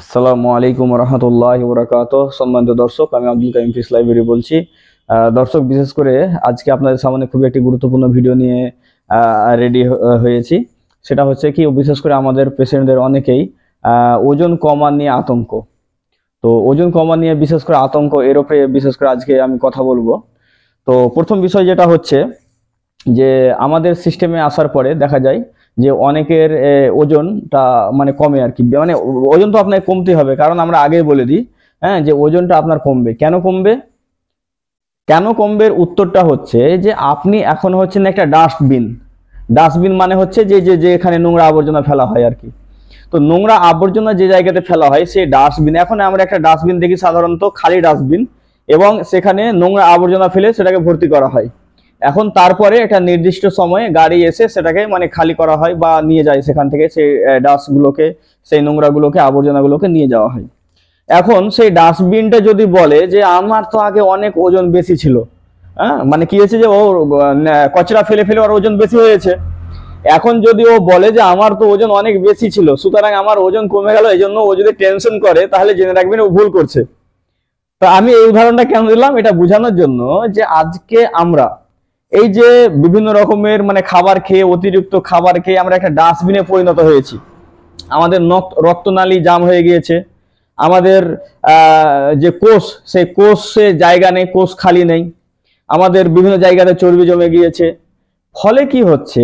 আসসালামু আলাইকুম রহমতুল্লাহ বরাকাত সম্মানিত দর্শক আমি আব্দুল কাইম ফিস লাইব্রেরি বলছি দর্শক বিশেষ করে আজকে আপনাদের সামনে খুবই একটি গুরুত্বপূর্ণ ভিডিও নিয়ে রেডি হয়েছি সেটা হচ্ছে কি বিশেষ করে আমাদের পেশেন্টদের অনেকেই ওজন কমা নিয়ে আতঙ্ক তো ওজন কমা নিয়ে বিশেষ করে আতঙ্ক এর ওপরে বিশেষ করে আজকে আমি কথা বলবো তো প্রথম বিষয় যেটা হচ্ছে যে আমাদের সিস্টেমে আসার পরে দেখা যায় যে অনেকের ওজনটা মানে কমে আর কি মানে ওজন তো আপনাকে কমতে হবে কারণ আমরা আগে বলে দিই হ্যাঁ যে ওজনটা আপনার কমবে কেন কমবে কেন কমবে উত্তরটা হচ্ছে যে আপনি এখন হচ্ছেন একটা ডাস্টবিন ডাস্টবিন মানে হচ্ছে যে যে যে এখানে নোংরা আবর্জনা ফেলা হয় আর কি তো নোংরা আবর্জনা যে জায়গাতে ফেলা হয় সেই ডাস্টবিন এখন আমরা একটা ডাস্টবিন দেখি সাধারণত খালি ডাস্টবিন এবং সেখানে নোংরা আবর্জনা ফেলে সেটাকে ভর্তি করা হয় এখন তারপরে এটা নির্দিষ্ট সময়ে গাড়ি এসে সেটাকে মানে খালি করা হয় বা নিয়ে যায় সেখান থেকে সেই ডাস্টগুলোকে সেই নোংরাগুলোকে আবর্জনাগুলোকে নিয়ে যাওয়া হয় এখন সেই ডাস্টবিনটা যদি বলে যে আমার তো আগে অনেক ওজন বেশি ছিল হ্যাঁ মানে কি হয়েছে যে ও কচরা ফেলে ফেলে ওর ওজন বেশি হয়েছে এখন যদি ও বলে যে আমার তো ওজন অনেক বেশি ছিল সুতরাং আমার ওজন কমে গেল এই জন্য ও যদি টেনশন করে তাহলে জেনে রাখবেন ও ভুল করছে তো আমি এই উদাহরণটা কেন দিলাম এটা বোঝানোর জন্য যে আজকে আমরা এই যে বিভিন্ন রকমের মানে খাবার খেয়ে অতিরিক্ত খাবার খেয়ে আমরা একটা ডাস্টবিনে পরিণত হয়েছি আমাদের রক্তনালী জাম হয়ে গিয়েছে আমাদের যে কোষ সেই কোষে জায়গা নেই কোষ খালি নেই আমাদের বিভিন্ন জায়গাতে চর্বি জমে গিয়েছে ফলে কি হচ্ছে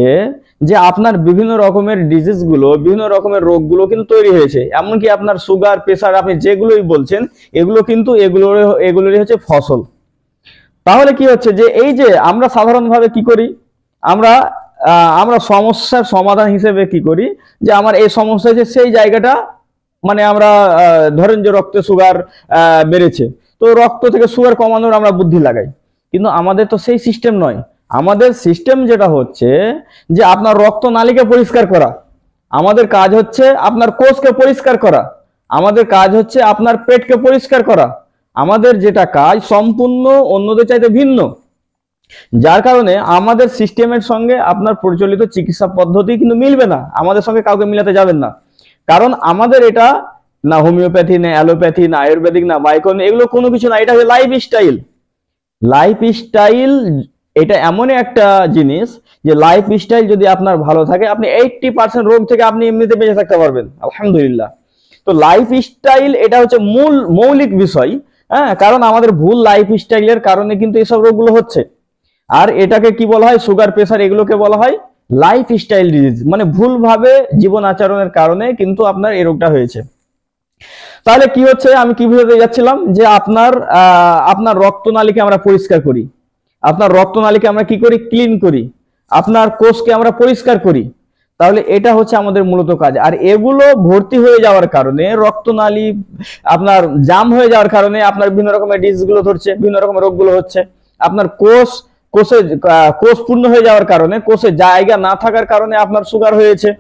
যে আপনার বিভিন্ন রকমের ডিজিজগুলো বিভিন্ন রকমের রোগগুলো কিন্তু তৈরি হয়েছে এমনকি আপনার সুগার প্রেশার আপনি যেগুলোই বলছেন এগুলো কিন্তু এগুলোর এগুলোরই হচ্ছে ফসল তাহলে কি হচ্ছে যে এই যে আমরা সাধারণভাবে কি করি আমরা আমরা সমস্যার সমাধান হিসেবে কি করি যে আমার এই সমস্যা হচ্ছে সেই জায়গাটা মানে আমরা ধরেন যে রক্তে সুগার বেড়েছে তো রক্ত থেকে সুগার কমানোর আমরা বুদ্ধি লাগাই কিন্তু আমাদের তো সেই সিস্টেম নয় আমাদের সিস্টেম যেটা হচ্ছে যে আপনার রক্ত নালীকে পরিষ্কার করা আমাদের কাজ হচ্ছে আপনার কোষকে পরিষ্কার করা আমাদের কাজ হচ্ছে আপনার পেটকে পরিষ্কার করা আমাদের যেটা কাজ সম্পূর্ণ অন্যদের চাইতে ভিন্ন যার কারণে আমাদের সিস্টেমের সঙ্গে আপনার প্রচলিত চিকিৎসা পদ্ধতি কিন্তু মিলবে না আমাদের সঙ্গে কাউকে মিলাতে যাবেন না কারণ আমাদের এটা না হোমিওপ্যাথি না অ্যালোপ্যাথি না আয়ুর্বেদিক না মাইক্রোন এগুলো কোনো কিছু না এটা হচ্ছে লাইফ স্টাইল লাইফ স্টাইল এটা এমনই একটা জিনিস যে লাইফ স্টাইল যদি আপনার ভালো থাকে আপনি এইটটি পার্সেন্ট রোগ থেকে আপনি এমনিতে বেঁচে থাকতে পারবেন আলহামদুলিল্লাহ তো লাইফ স্টাইল এটা হচ্ছে মূল মৌলিক বিষয় হ্যাঁ কারণ আমাদের ভুল লাইফ স্টাইলের কারণে কিন্তু এইসব রোগগুলো হচ্ছে আর এটাকে কি বলা হয় সুগার প্রেসার এগুলোকে বলা হয় লাইফ স্টাইল ডিজিজ মানে ভুলভাবে জীবন আচরণের কারণে কিন্তু আপনার এই রোগটা হয়েছে তাহলে কি হচ্ছে আমি কি বুঝাতে যাচ্ছিলাম যে আপনার আপনার রক্তনালীকে আমরা পরিষ্কার করি আপনার রক্তনালীকে আমরা কি করি ক্লিন করি আপনার কোষকে আমরা পরিষ্কার করি তাহলে এটা হচ্ছে আমাদের মূলত কাজ আর এগুলো ভর্তি হয়ে যাওয়ার কারণে রক্তনালী আপনার জাম হয়ে যাওয়ার কারণে আপনার বিভিন্ন রকমের ডিজিজগুলো ধরছে বিভিন্ন রকমের রোগগুলো হচ্ছে আপনার কোষ কোষে কোষ পূর্ণ হয়ে যাওয়ার কারণে কোষে জায়গা না থাকার কারণে আপনার সুগার হয়েছে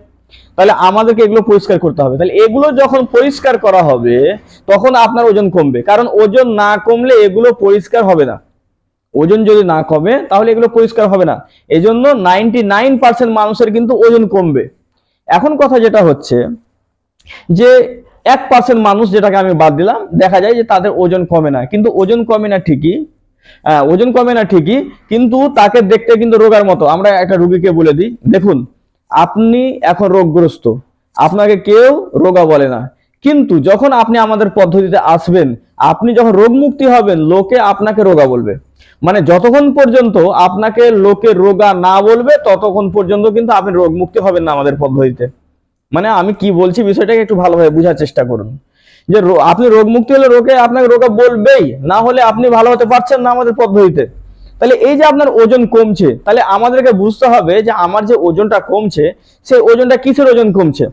তাহলে আমাদেরকে এগুলো পরিষ্কার করতে হবে তাহলে এগুলো যখন পরিষ্কার করা হবে তখন আপনার ওজন কমবে কারণ ওজন না কমলে এগুলো পরিষ্কার হবে না ওজন যদি না কমে তাহলে এগুলো পরিষ্কার হবে না এই জন্য নাইনটি মানুষের কিন্তু ওজন কমবে এখন কথা যেটা হচ্ছে যে এক পার্সেন্ট মানুষ যেটাকে আমি বাদ দিলাম দেখা যায় যে তাদের ওজন কমে না কিন্তু ওজন কমে না ঠিকই ওজন কমে না ঠিকই কিন্তু তাকে দেখতে কিন্তু রোগার মতো আমরা একটা রুগীকে বলে দিই দেখুন আপনি এখন রোগগ্রস্ত আপনাকে কেউ রোগা বলে না কিন্তু যখন আপনি আমাদের পদ্ধতিতে আসবেন আপনি যখন রোগ মুক্তি হবেন লোকে আপনাকে রোগা বলবে মানে যতক্ষণ পর্যন্ত আপনাকে লোকে রোগা না বলবে ততক্ষণ পর্যন্ত কিন্তু আপনি রোগ মুক্তি হবেন না আমাদের পদ্ধতিতে মানে আমি কি বলছি বিষয়টাকে একটু ভালোভাবে বোঝার চেষ্টা করুন যে আপনি রোগ মুক্তি হলে রোগে আপনাকে রোগা বলবেই না হলে আপনি ভালো হতে পারছেন না আমাদের পদ্ধতিতে তাহলে এই যে আপনার ওজন কমছে তাহলে আমাদেরকে বুঝতে হবে যে আমার যে ওজনটা কমছে সেই ওজনটা কিসের ওজন কমছে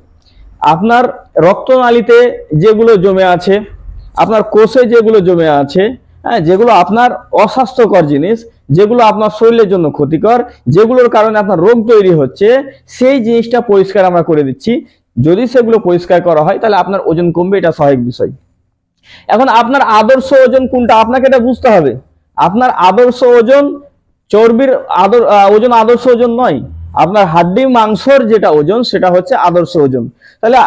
আপনার রক্তনালীতে যেগুলো জমে আছে আপনার কোষে যেগুলো জমে আছে হ্যাঁ যেগুলো আপনার অস্বাস্থ্যকর জিনিস যেগুলো আপনার শরীরের জন্য ক্ষতিকর যেগুলোর কারণে আপনার রোগ তৈরি হচ্ছে সেই জিনিসটা পরিষ্কার আমরা করে দিচ্ছি যদি সেগুলো পরিষ্কার করা হয় তাহলে আপনার ওজন কমবে এটা সহায়ক বিষয় এখন আপনার আদর্শ ওজন কোনটা আপনাকে এটা বুঝতে হবে আপনার আদর্শ ওজন চর্বির আদর ওজন আদর্শ ওজন নয় আপনার হাড্ডি মাংসর যেটা ওজন সেটা হচ্ছে আদর্শ ওজন তাহলে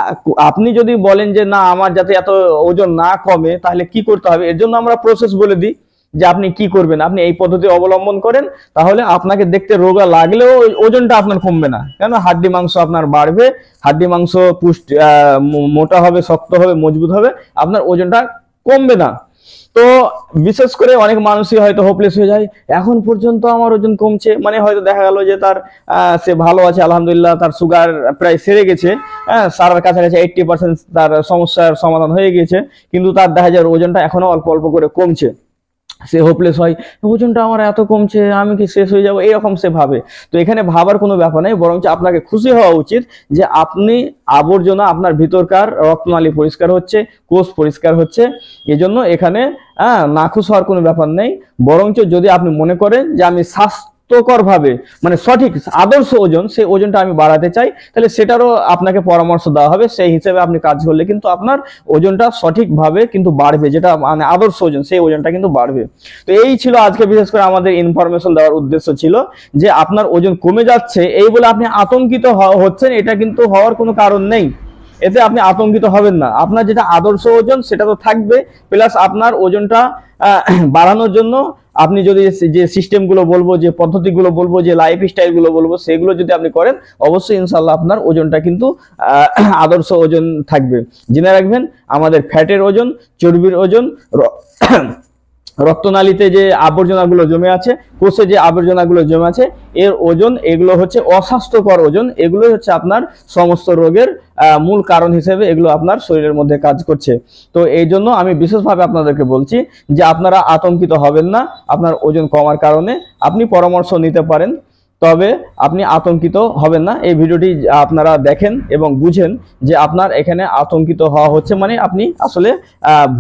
আপনি যদি বলেন যে না আমার যাতে এত ওজন না কমে তাহলে কি করতে হবে এর জন্য আমরা প্রসেস বলে দিই যে আপনি কি করবেন আপনি এই পদ্ধতি অবলম্বন করেন তাহলে আপনাকে দেখতে রোগা লাগলেও ওজনটা আপনার কমবে না কেন হাড্ডি মাংস আপনার বাড়বে হাড্ডি মাংস পুষ্টি মোটা হবে শক্ত হবে মজবুত হবে আপনার ওজনটা কমবে না তো বিশেষ করে অনেক মানুষই হয়তো হোপলেস হয়ে যায় এখন পর্যন্ত আমার ওজন কমছে মানে হয়তো দেখা গেল যে তার সে ভালো আছে আলহামদুলিল্লাহ তার সুগার প্রায় সেরে গেছে হ্যাঁ সারার কাছাকাছি এইট্টি পার্সেন্ট তার সমস্যার সমাধান হয়ে গেছে কিন্তু তার দেখা যায় ওজনটা এখনো অল্প অল্প করে কমছে সে হোপলেস হয় ওজনটা আমার এত কমছে আমি কি শেষ হয়ে যাবো এরকম সে ভাবে তো এখানে ভাবার কোনো ব্যাপার নেই বরঞ্চ আপনাকে খুশি হওয়া উচিত যে আপনি আবর্জনা আপনার ভিতরকার রক্তনালী পরিষ্কার হচ্ছে কোষ পরিষ্কার হচ্ছে এজন্য এখানে হ্যাঁ নাখুশ হওয়ার কোনো ব্যাপার নেই বরঞ্চ যদি আপনি মনে করেন যে আমি স্বাস্থ্য ভাবে মানে সঠিক আদর্শ ওজন সেই ওজনটা আমি বাড়াতে চাই তাহলে সেটারও আপনাকে পরামর্শ দেওয়া হবে সেই হিসেবে আপনি কাজ করলে কিন্তু আপনার ওজনটা সঠিকভাবে কিন্তু বাড়বে যেটা মানে আদর্শ ওজন সেই ওজনটা কিন্তু বাড়বে তো এই ছিল আজকে বিশেষ করে আমাদের ইনফরমেশন দেওয়ার উদ্দেশ্য ছিল যে আপনার ওজন কমে যাচ্ছে এই বলে আপনি আতঙ্কিত হচ্ছেন এটা কিন্তু হওয়ার কোনো কারণ নেই এতে আপনি আতঙ্কিত হবেন না আপনার যেটা আদর্শ ওজন সেটা তো থাকবে প্লাস আপনার ওজনটা বাড়ানোর জন্য আপনি যদি যে সিস্টেমগুলো বলবো যে পদ্ধতিগুলো বলবো যে লাইফ স্টাইলগুলো বলবো সেগুলো যদি আপনি করেন অবশ্যই ইনশাল্লাহ আপনার ওজনটা কিন্তু আদর্শ ওজন থাকবে জেনে রাখবেন আমাদের ফ্যাটের ওজন চর্বির ওজন রক্তনালীতে যে আবর্জনাগুলো জমে আছে কোষে যে আবর্জনাগুলো জমে আছে এর ওজন এগুলো হচ্ছে অস্বাস্থ্যকর ওজন এগুলো হচ্ছে আপনার সমস্ত রোগের মূল কারণ হিসেবে এগুলো আপনার শরীরের মধ্যে কাজ করছে তো এই জন্য আমি বিশেষভাবে আপনাদেরকে বলছি যে আপনারা আতঙ্কিত হবেন না আপনার ওজন কমার কারণে আপনি পরামর্শ নিতে পারেন তবে আপনি আতঙ্কিত হবেন না এই ভিডিওটি আপনারা দেখেন এবং বুঝেন যে আপনার এখানে আতঙ্কিত হওয়া হচ্ছে মানে আপনি আসলে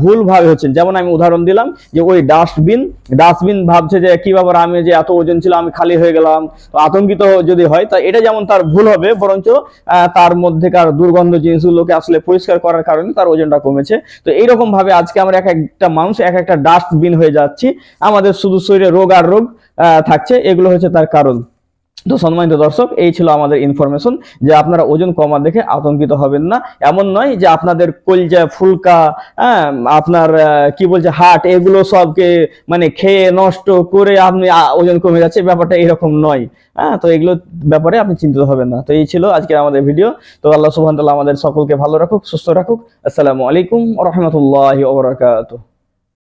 ভুলভাবে হচ্ছেন যেমন আমি উদাহরণ দিলাম যে ওই ডাস্টবিন ডাস্টবিন ভাবছে যে কি আমি যে এত ওজন ছিল আমি খালি হয়ে গেলাম তো আতঙ্কিত যদি হয় তা এটা যেমন তার ভুল হবে বরঞ্চ তার মধ্যেকার দুর্গন্ধ জিনিসগুলোকে আসলে পরিষ্কার করার কারণে তার ওজনটা কমেছে তো এইরকমভাবে আজকে আমরা এক একটা মানুষ এক একটা ডাস্টবিন হয়ে যাচ্ছি আমাদের শুধু শরীরে রোগ আর রোগ থাকছে এগুলো হচ্ছে তার কারণ তো সম্মানিত দর্শক এই ছিল আমাদের ইনফরমেশন যে আপনারা ওজন কমা দেখে আতঙ্কিত হবেন না এমন নয় যে আপনাদের কলজা ফুলকা হ্যাঁ আপনার কি বলছে হাট এগুলো সবকে মানে খেয়ে নষ্ট করে আপনি ওজন কমে যাচ্ছে ব্যাপারটা এরকম নয় হ্যাঁ তো এগুলো ব্যাপারে আপনি চিন্তিত হবেন না তো এই ছিল আজকের আমাদের ভিডিও তো আল্লাহ সুহান তাল্লাহ আমাদের সকলকে ভালো রাখুক সুস্থ রাখুক আসসালামু আলাইকুম রহমতুল্লাহ ওবরাকাত